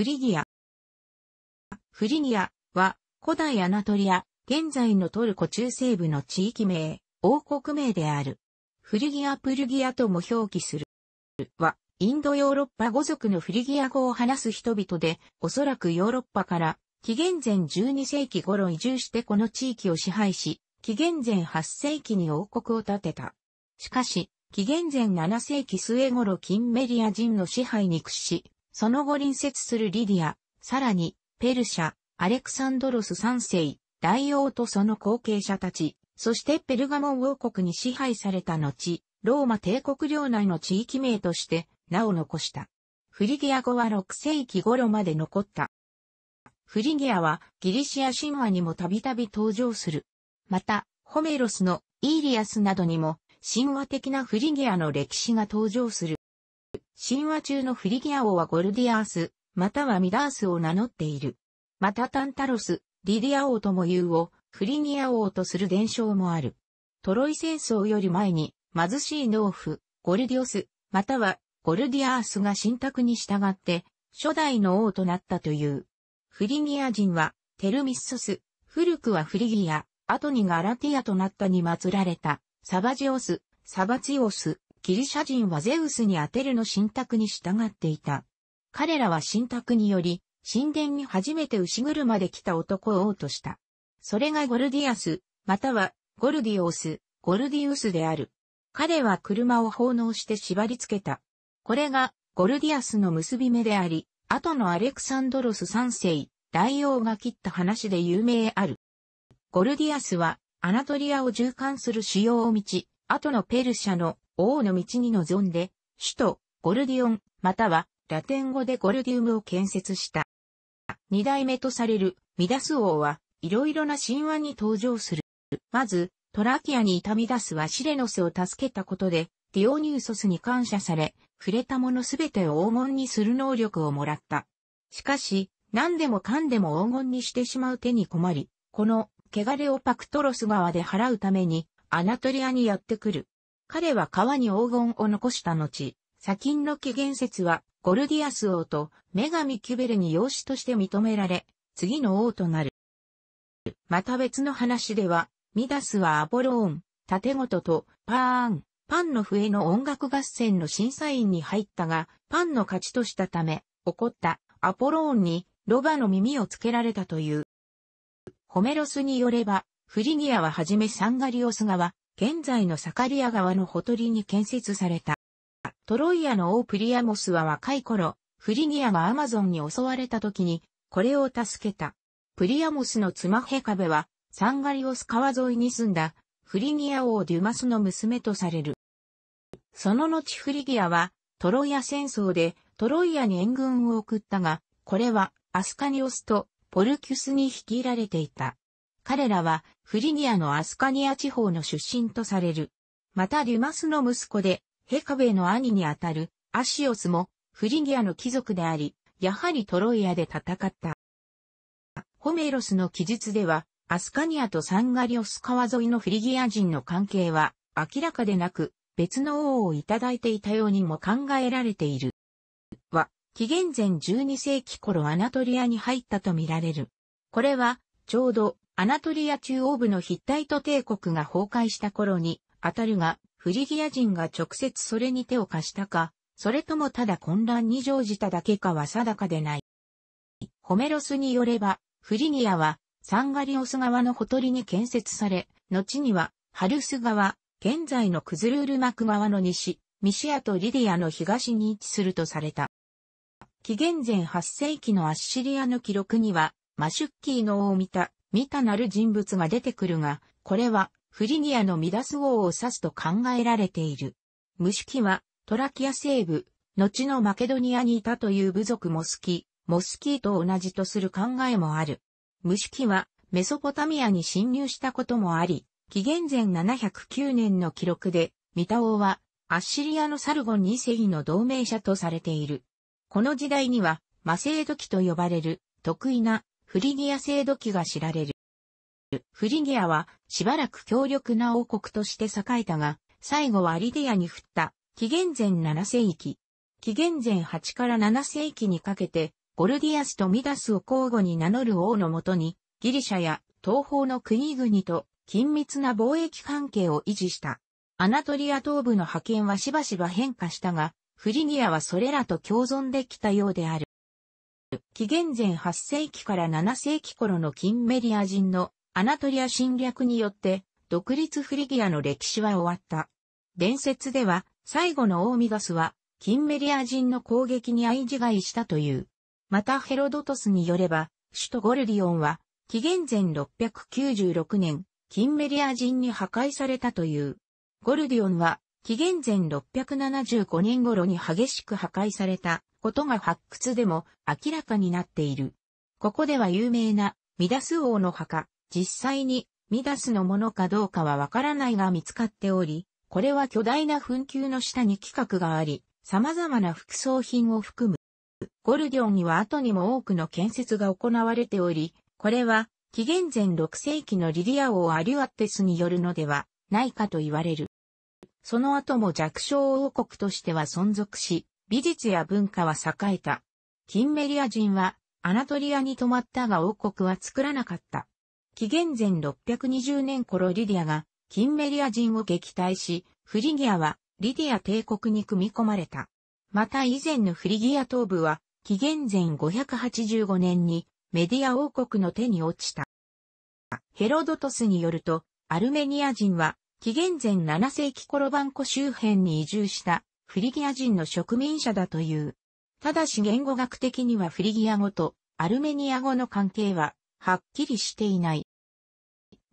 フリギア。フリギアは古代アナトリア、現在のトルコ中西部の地域名、王国名である。フリギア・プルギアとも表記する。は、インドヨーロッパ語族のフリギア語を話す人々で、おそらくヨーロッパから、紀元前12世紀頃移住してこの地域を支配し、紀元前8世紀に王国を建てた。しかし、紀元前7世紀末頃ンメリア人の支配に屈し、その後隣接するリディア、さらに、ペルシャ、アレクサンドロス三世、大王とその後継者たち、そしてペルガモン王国に支配された後、ローマ帝国領内の地域名として名を残した。フリギア語は6世紀頃まで残った。フリギアはギリシア神話にもたびたび登場する。また、ホメロスのイーリアスなどにも神話的なフリギアの歴史が登場する。神話中のフリギア王はゴルディアース、またはミダースを名乗っている。またタンタロス、リディア王とも言うを、フリギア王とする伝承もある。トロイ戦争より前に、貧しい農夫、ゴルディオス、またはゴルディアースが神託に従って、初代の王となったという。フリギア人は、テルミッソス、古くはフリギア、後にガラティアとなったに祀られた、サバジオス、サバチオス、ギリシャ人はゼウスに当てるの神託に従っていた。彼らは神託により、神殿に初めて牛車で来た男を王とした。それがゴルディアス、またはゴルディオス、ゴルディウスである。彼は車を奉納して縛り付けた。これがゴルディアスの結び目であり、後のアレクサンドロス三世、大王が切った話で有名ある。ゴルディアスはアナトリアを循環する主要を道、後のペルシャの王の道に臨んで、首都、ゴルディオン、または、ラテン語でゴルディウムを建設した。二代目とされる、ミダス王は、いろいろな神話に登場する。まず、トラキアにいたミダスはシレノスを助けたことで、ディオニューソスに感謝され、触れたものすべてを黄金にする能力をもらった。しかし、何でもかんでも黄金にしてしまう手に困り、この、汚れをパクトロス側で払うために、アナトリアにやってくる。彼は川に黄金を残した後、砂金の起源説はゴルディアス王と女神キュベルに養子として認められ、次の王となる。また別の話では、ミダスはアポローン、タテゴトとパーン、パンの笛の音楽合戦の審査員に入ったが、パンの勝ちとしたため、怒ったアポローンにロバの耳をつけられたという。ホメロスによれば、フリギアははじめサンガリオス川、現在のサカリア川のほとりに建設された。トロイアの王プリアモスは若い頃、フリギアがアマゾンに襲われた時に、これを助けた。プリアモスの妻ヘカベは、サンガリオス川沿いに住んだ、フリギア王デュマスの娘とされる。その後フリギアは、トロイア戦争で、トロイアに援軍を送ったが、これは、アスカニオスと、ポルキュスに率いられていた。彼らはフリギアのアスカニア地方の出身とされる。またリュマスの息子で、ヘカベの兄にあたるアシオスもフリギアの貴族であり、やはりトロイアで戦った。ホメロスの記述では、アスカニアとサンガリオス川沿いのフリギア人の関係は明らかでなく、別の王をいただいていたようにも考えられている。は、紀元前12世紀頃アナトリアに入ったとみられる。これは、ちょうどアナトリア中央部のヒッタイト帝国が崩壊した頃に、当たるが、フリギア人が直接それに手を貸したか、それともただ混乱に乗じただけかは定かでない。ホメロスによれば、フリギアは、サンガリオス川のほとりに建設され、後には、ハルス川、現在のクズルール幕川の西、ミシアとリディアの東に位置するとされた。紀元前8世紀のアッシリアの記録には、マシュッキーの王を見た見たなる人物が出てくるが、これはフリニアのミダス王を指すと考えられている。ムシキはトラキア西部、後のマケドニアにいたという部族モスキ、モスキーと同じとする考えもある。ムシキはメソポタミアに侵入したこともあり、紀元前709年の記録で、ミタ王はアッシリアのサルゴン2世の同盟者とされている。この時代には、マセード期と呼ばれる、得意なフリギア制度期が知られる。フリギアはしばらく強力な王国として栄えたが、最後はアリディアに降った紀元前7世紀。紀元前8から7世紀にかけて、ゴルディアスとミダスを交互に名乗る王のもとに、ギリシャや東方の国々と緊密な貿易関係を維持した。アナトリア東部の覇権はしばしば変化したが、フリギアはそれらと共存できたようである。紀元前8世紀から7世紀頃のキンメリア人のアナトリア侵略によって独立フリギアの歴史は終わった。伝説では最後のオーミガスはキンメリア人の攻撃に相違いしたという。またヘロドトスによれば首都ゴルディオンは紀元前696年キンメリア人に破壊されたという。ゴルディオンは紀元前675年頃に激しく破壊されたことが発掘でも明らかになっている。ここでは有名なミダス王の墓、実際にミダスのものかどうかはわからないが見つかっており、これは巨大な墳糾の下に規格があり、様々な副葬品を含む。ゴルディオンには後にも多くの建設が行われており、これは紀元前6世紀のリリア王アリュアッテスによるのではないかと言われる。その後も弱小王国としては存続し、美術や文化は栄えた。キンメリア人はアナトリアに泊まったが王国は作らなかった。紀元前620年頃リディアがキンメリア人を撃退し、フリギアはリディア帝国に組み込まれた。また以前のフリギア東部は紀元前585年にメディア王国の手に落ちた。ヘロドトスによると、アルメニア人は紀元前7世紀コロバンコ周辺に移住したフリギア人の植民者だという。ただし言語学的にはフリギア語とアルメニア語の関係ははっきりしていない。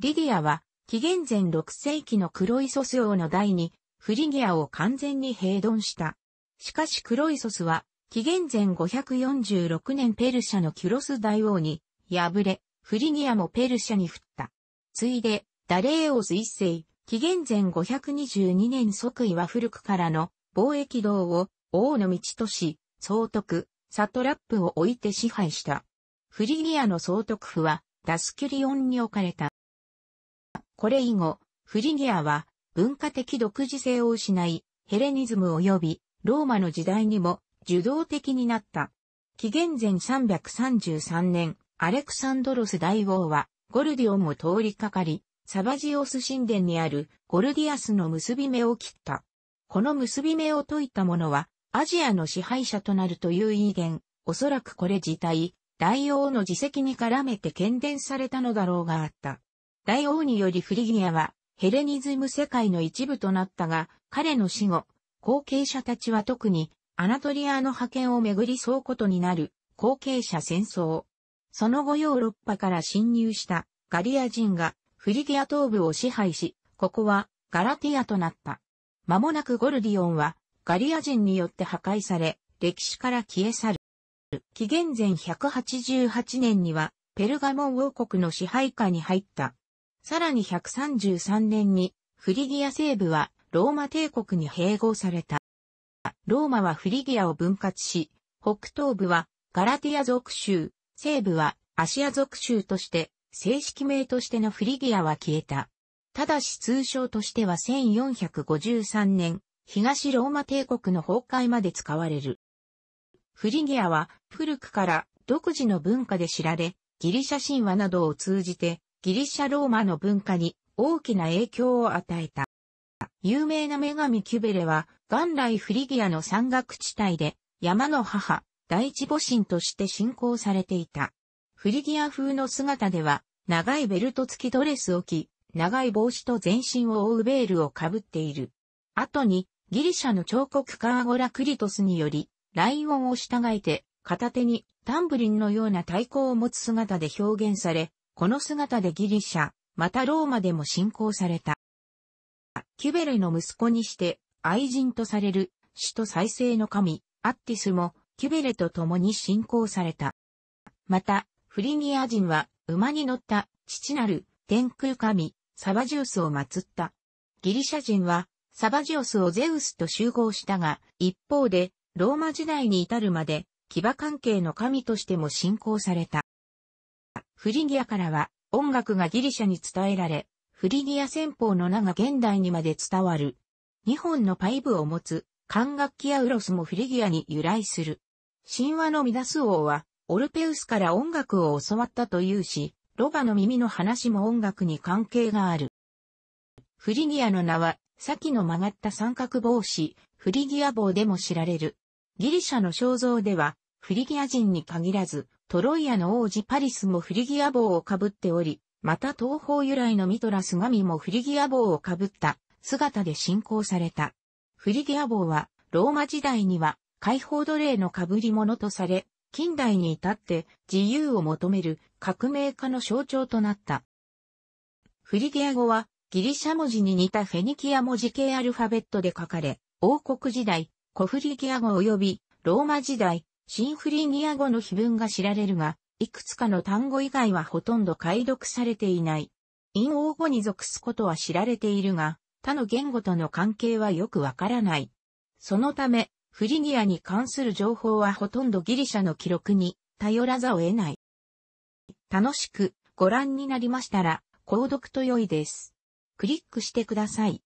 リディアは紀元前6世紀のクロイソス王の代にフリギアを完全に併存した。しかしクロイソスは紀元前546年ペルシャのキュロス大王に敗れ、フリギアもペルシャに降った。ついで、ダレーオス一世、紀元前522年即位は古くからの貿易道を王の道とし、総督、サトラップを置いて支配した。フリギアの総督府はダスキュリオンに置かれた。これ以後、フリギアは文化的独自性を失い、ヘレニズム及びローマの時代にも受動的になった。紀元前333年、アレクサンドロス大王はゴルディオンを通りかかり、サバジオス神殿にあるゴルディアスの結び目を切った。この結び目を解いた者は、アジアの支配者となるという意見、おそらくこれ自体、大王の自責に絡めて喧伝されたのだろうがあった。大王によりフリギアは、ヘレニズム世界の一部となったが、彼の死後、後継者たちは特に、アナトリアの覇権をめぐりそうことになる、後継者戦争。その後ヨーロッパから侵入したガリア人がフリギア東部を支配し、ここはガラティアとなった。間もなくゴルディオンはガリア人によって破壊され、歴史から消え去る。紀元前188年にはペルガモン王国の支配下に入った。さらに133年にフリギア西部はローマ帝国に併合された。ローマはフリギアを分割し、北東部はガラティア族州、西部はアシア族州として正式名としてのフリギアは消えた。ただし通称としては1453年、東ローマ帝国の崩壊まで使われる。フリギアは古くから独自の文化で知られ、ギリシャ神話などを通じてギリシャローマの文化に大きな影響を与えた。有名な女神キュベレは元来フリギアの山岳地帯で山の母、第一母神として信仰されていた。フリギア風の姿では長いベルト付きドレスを着、長い帽子と全身を覆うベールをかぶっている。後に、ギリシャの彫刻家アゴラクリトスにより、ライオンを従えて、片手にタンブリンのような太鼓を持つ姿で表現され、この姿でギリシャ、またローマでも信仰された。キュベレの息子にして、愛人とされる、死と再生の神、アッティスも、キュベレと共に信仰された。また、フリニア人は、馬に乗った、父なる、天空神、サバジウスを祀った。ギリシャ人は、サバジオスをゼウスと集合したが、一方で、ローマ時代に至るまで、騎馬関係の神としても信仰された。フリギアからは、音楽がギリシャに伝えられ、フリギア戦法の名が現代にまで伝わる。日本のパイブを持つ、管楽器やウロスもフリギアに由来する。神話のミダス王は、オルペウスから音楽を教わったというし、ロバの耳の話も音楽に関係がある。フリギアの名は、先の曲がった三角帽子、フリギア帽でも知られる。ギリシャの肖像では、フリギア人に限らず、トロイアの王子パリスもフリギア帽をかぶっており、また東方由来のミトラス神もフリギア帽をかぶった姿で信仰された。フリギア帽は、ローマ時代には、解放奴隷の被り物とされ、近代に至って自由を求める革命家の象徴となった。フリギア語はギリシャ文字に似たフェニキア文字系アルファベットで書かれ、王国時代、古フリギア語及びローマ時代、新フリギア語の碑文が知られるが、いくつかの単語以外はほとんど解読されていない。陰王語に属すことは知られているが、他の言語との関係はよくわからない。そのため、フリギアに関する情報はほとんどギリシャの記録に頼らざを得ない。楽しくご覧になりましたら、購読と良いです。クリックしてください。